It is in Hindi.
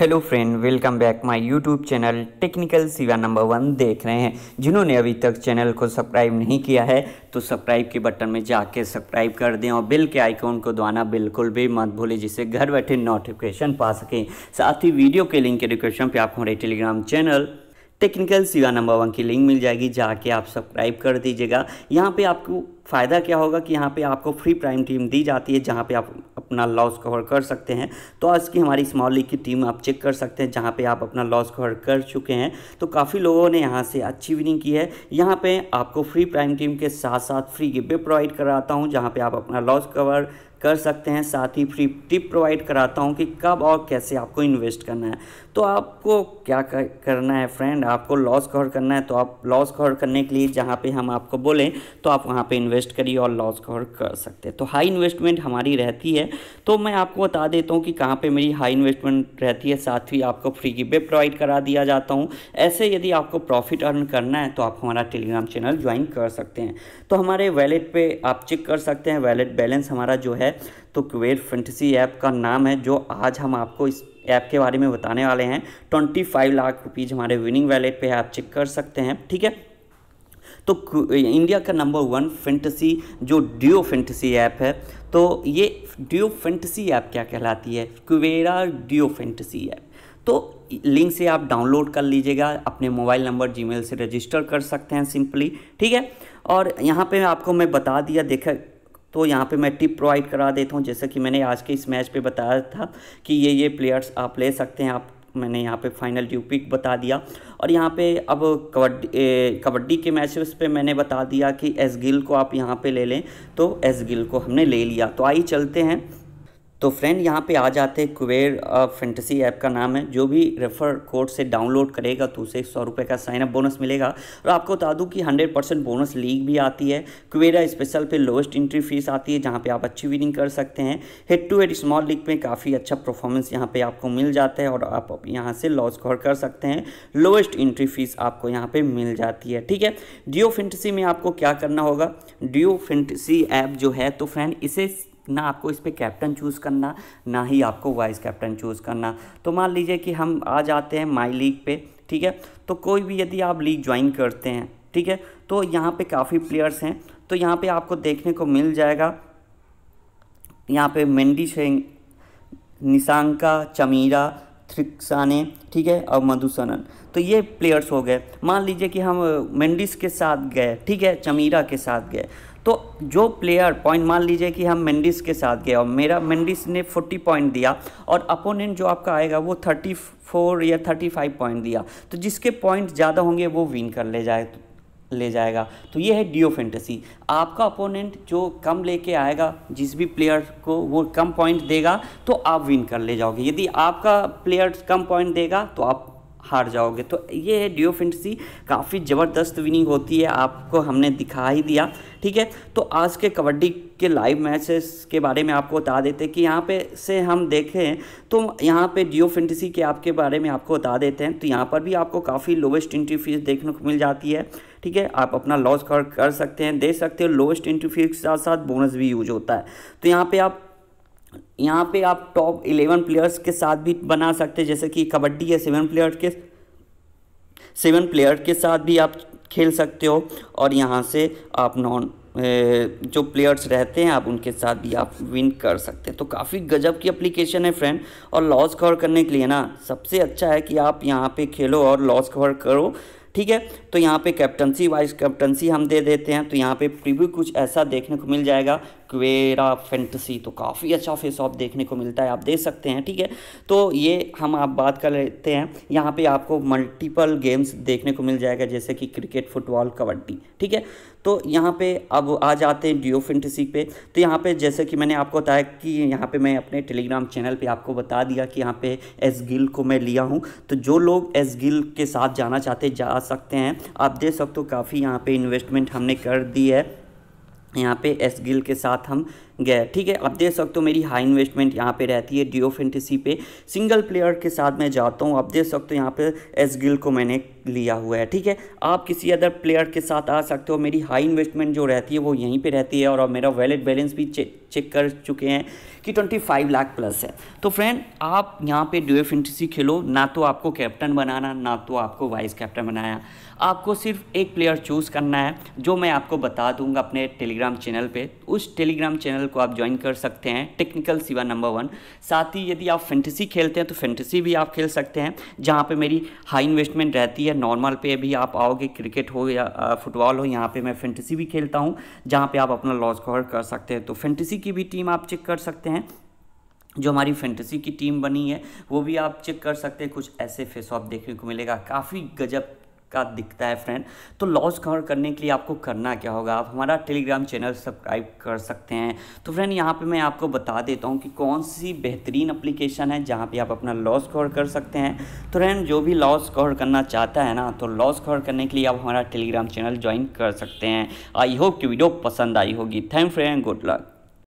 hello friend welcome back my YouTube channel technical Siva number one देख रहे हैं जिन्होंने अभी तक चैनल को सब्सक्राइब नहीं किया है तो सब्सक्राइब के बटन में जाके सब्सक्राइब कर दें और बेल के आइकॉन को दबाना बिल्कुल भी मत भूलें जिससे घर बैठे नोटिफिकेशन पा सकें साथ ही वीडियो के लिंक के डिस्क्रिप्शन पर आपको हमारे Telegram channel technical Siva number one की लिंक मिल जाएगी जाके आप सब्सक्राइब कर दीजिएगा यहाँ पर आपको फ़ायदा क्या होगा कि यहाँ पर आपको फ्री प्राइम टीम दी जाती है जहाँ पर आप अपना लॉस कवर कर सकते हैं तो आज की हमारी स्मॉल लीग की टीम आप चेक कर सकते हैं जहाँ पे आप अपना लॉस कवर कर चुके हैं तो काफ़ी लोगों ने यहाँ से अच्छी विनिंग की है यहाँ पे आपको फ्री प्राइम टीम के साथ साथ फ्री गिफ्ट प्रोवाइड कराता हूँ जहाँ पे आप अपना लॉस कवर कर सकते हैं साथ ही फ्री टिप प्रोवाइड कराता हूँ कि कब और कैसे आपको इन्वेस्ट करना है तो आपको क्या करना है फ्रेंड आपको लॉस कवर करना है तो आप लॉस कवर करने के लिए जहाँ पे हम आपको बोलें तो आप वहाँ पे इन्वेस्ट करिए और लॉस कवर कर सकते हैं तो हाई इन्वेस्टमेंट हमारी रहती है तो मैं आपको बता देता हूँ कि कहाँ पर मेरी हाई इन्वेस्टमेंट रहती है साथ ही आपको फ्री की वेब प्रोवाइड करा दिया जाता हूँ ऐसे यदि आपको प्रॉफिट अर्न करना है तो आप हमारा टेलीग्राम चैनल ज्वाइन कर सकते हैं तो हमारे वैलेट पर आप चेक कर सकते हैं वैलेट बैलेंस हमारा जो है है तो क्वेर फेंटसी ऐप का नाम है जो आज हम आपको इस ऐप के बारे में बताने वाले हैं ट्वेंटी फाइव लाख रुपीज़ हमारे विनिंग वैलेट पे आप चेक कर सकते हैं ठीक है तो इंडिया का नंबर वन फेंटसी जो डिओ फेंटसी ऐप है तो ये डिओ फेंटसी ऐप क्या कहलाती है क्वेरा डिओ फेंटसी ऐप तो लिंक से आप डाउनलोड कर लीजिएगा अपने मोबाइल नंबर जीमेल से रजिस्टर कर सकते हैं सिंपली ठीक है और यहाँ पे आपको मैं बता दिया देखा तो यहाँ पे मैं टिप प्रोवाइड करा देता हूँ जैसा कि मैंने आज के इस मैच पे बताया था कि ये ये प्लेयर्स आप ले सकते हैं आप मैंने यहाँ पे फाइनल ड्यू पिक बता दिया और यहाँ पे अब कबड्डी कबड्डी के मैचेस पे मैंने बता दिया कि एस गिल को आप यहाँ पे ले लें तो एस गिल को हमने ले लिया तो आइए चलते हैं तो फ्रेंड यहाँ पे आ जाते हैं कुबेर फैंटेसी ऐप का नाम है जो भी रेफर कोड से डाउनलोड करेगा तो उसे एक सौ रुपये का साइनअप बोनस मिलेगा और आपको बता दूँ कि हंड्रेड परसेंट बोनस लीग भी आती है कुबेरा स्पेशल पे लोएस्ट इंट्री फीस आती है जहाँ पे आप अच्छी विनिंग कर सकते हैं head to head small league में काफ़ी अच्छा परफॉर्मेंस यहाँ पर आपको मिल जाता है और आप यहाँ से लॉस कवर कर सकते हैं लोएस्ट इंट्री फीस आपको यहाँ पर मिल जाती है ठीक है डियो फेंटसी में आपको क्या करना होगा डिओ फेंटसी ऐप जो है तो फ्रेंड इसे ना आपको इस पर कैप्टन चूज़ करना ना ही आपको वाइस कैप्टन चूज़ करना तो मान लीजिए कि हम आ जाते हैं माई लीग पे ठीक है तो कोई भी यदि आप लीग ज्वाइन करते हैं ठीक है तो यहाँ पे काफ़ी प्लेयर्स हैं तो यहाँ पे आपको देखने को मिल जाएगा यहाँ पे मेंडी सिंह निशांका चमीरा थ्रिक्साने ठीक है और मधुसनन तो ये प्लेयर्स हो गए मान लीजिए कि हम मेंडिस के साथ गए ठीक है चमीरा के साथ गए तो जो प्लेयर पॉइंट मान लीजिए कि हम मेंडिस के साथ गए और मेरा मेंडिस ने 40 पॉइंट दिया और अपोनेंट जो आपका आएगा वो 34 या 35 पॉइंट दिया तो जिसके पॉइंट ज़्यादा होंगे वो विन कर ले जाए ले जाएगा तो ये है डिओ फेंटेसी आपका अपोनेंट जो कम लेके आएगा जिस भी प्लेयर को वो कम पॉइंट देगा तो आप विन कर ले जाओगे यदि आपका प्लेयर कम पॉइंट देगा तो आप हार जाओगे तो ये है डिओ फेंटसी काफ़ी ज़बरदस्त विनिंग होती है आपको हमने दिखा ही दिया ठीक है तो आज के कबड्डी के लाइव मैचेस के बारे में आपको बता देते हैं कि यहाँ पे से हम देखें तो यहाँ पे डिओ फेंटसी के आपके बारे में आपको बता देते हैं तो यहाँ पर भी आपको काफ़ी लोवेस्ट इंट्री फीस देखने को मिल जाती है ठीक है आप अपना लॉस कर, कर सकते हैं दे सकते हो लोवेस्ट इंट्री फीस के साथ साथ बोनस भी यूज होता है तो यहाँ पर आप यहाँ पे आप टॉप इलेवन प्लेयर्स के साथ भी बना सकते हैं जैसे कि कबड्डी है सेवन प्लेयर के सेवन प्लेयर के साथ भी आप खेल सकते हो और यहाँ से आप नॉन जो प्लेयर्स रहते हैं आप उनके साथ भी आप विन कर सकते हैं तो काफ़ी गजब की एप्लीकेशन है फ्रेंड और लॉस कवर करने के लिए ना सबसे अच्छा है कि आप यहाँ पे खेलो और लॉस कवर करो ठीक है तो यहाँ पे कैप्टनसी वाइस कैप्टनसी हम दे देते हैं तो यहाँ पे प्रीव्यू कुछ ऐसा देखने को मिल जाएगा क्वेरा फैंटसी तो काफ़ी अच्छा फेस ऑफ देखने को मिलता है आप देख सकते हैं ठीक है तो ये हम आप बात कर लेते हैं यहाँ पे आपको मल्टीपल गेम्स देखने को मिल जाएगा जैसे कि क्रिकेट फुटबॉल कबड्डी ठीक है तो यहाँ पे अब आ जाते हैं डिओ फेंटसी पे तो यहाँ पे जैसे कि मैंने आपको बताया कि यहाँ पे मैं अपने टेलीग्राम चैनल पे आपको बता दिया कि यहाँ पे एस गिल को मैं लिया हूँ तो जो लोग एस गिल के साथ जाना चाहते जा सकते हैं आप देख सकते हो काफ़ी यहाँ पे इन्वेस्टमेंट हमने कर दी है यहाँ पे एस गिल के साथ हम गया ठीक है अब देख सकते हो मेरी हाई इन्वेस्टमेंट यहाँ पे रहती है डिओ फेंटेसी पे सिंगल प्लेयर के साथ मैं जाता हूँ अब देख सकते हो यहाँ पे एस गिल को मैंने लिया हुआ है ठीक है आप किसी अदर प्लेयर के साथ आ सकते हो मेरी हाई इन्वेस्टमेंट जो रहती है वो यहीं पे रहती है और मेरा वैलेट बैलेंस भी चे, चेक कर चुके हैं कि 25 लाख प्लस है तो फ्रेंड आप यहाँ पे डुए फेंटेसी खेलो ना तो आपको कैप्टन बनाना ना तो आपको वाइस कैप्टन बनाया आपको सिर्फ एक प्लेयर चूज़ करना है जो मैं आपको बता दूंगा अपने टेलीग्राम चैनल पर उस टेलीग्राम चैनल चैनल को आप ज्वाइन कर सकते हैं टेक्निकल सिवा नंबर वन साथ ही यदि आप फेंटेसी खेलते हैं तो फेंटेसी भी आप खेल सकते हैं जहाँ पे मेरी हाई इन्वेस्टमेंट रहती है नॉर्मल पे भी आप आओगे क्रिकेट हो या फुटबॉल हो यहाँ पे मैं फेंटेसी भी खेलता हूँ जहाँ पे आप अपना लॉस कवर कर सकते हैं तो फेंटेसी की भी टीम आप चेक कर सकते हैं जो हमारी फेंटेसी की टीम बनी है वो भी आप चेक कर सकते हैं कुछ ऐसे फेस ऑफ देखने को मिलेगा काफ़ी गजब का दिखता है फ्रेंड तो लॉस कवर करने के लिए आपको करना क्या होगा आप हमारा टेलीग्राम चैनल सब्सक्राइब कर सकते हैं तो फ्रेंड यहाँ पे मैं आपको बता देता हूँ कि कौन सी बेहतरीन अप्लीकेशन है जहाँ पे आप अपना लॉस कवर कर सकते हैं तो फ्रेंड जो भी लॉस कवर करना चाहता है ना तो लॉस कवर करने के लिए आप हमारा टेलीग्राम चैनल ज्वाइन कर सकते हैं आई होप कि वीडियो पसंद आई होगी थैंक फ्रेंड गुड लक